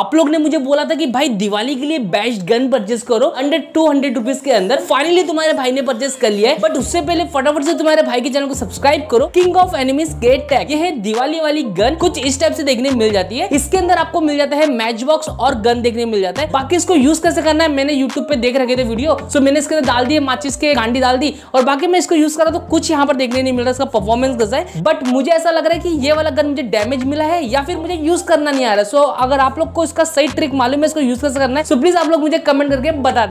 आप लोग ने मुझे बोला था कि भाई दिवाली के लिए बेस्ट गन परचेस करो अंडर टू हंड्रेड रुपीज के अंदर फाइनली तुम्हारे भाई ने परचेस कर लिया है बट उससे पहले फटाफट से तुम्हारे भाई के चैनल को सब्सक्राइब करो king of enemies gate tag ये है दिवाली वाली गन कुछ इस टाइप से देखने मिल जाती है इसके अंदर आपको मिल जाता है मैच बॉक्स और गन देखने मिल जाता है बाकी इसको यूज कैसे करना है मैंने यूट्यूब पे देख रखे थे वीडियो सो मैंने इसके अंदर डाल दिए माचिस के गांडी डाल दी और बाकी मैं इसको यूज कर रहा तो कुछ यहाँ पर देखने नहीं मिल रहा इसका परफॉर्मेंस कैसा है बट मुझे ऐसा लग रहा है कि ये वाला गन मुझे डैमेज मिला है या फिर मुझे यूज करना नहीं आ रहा सो अगर आप लोग को आपको इसका सही ट्रिक मालूम है इसको यूज कैसे करना है सो प्लीज आप लोग मुझे कमेंट करके बता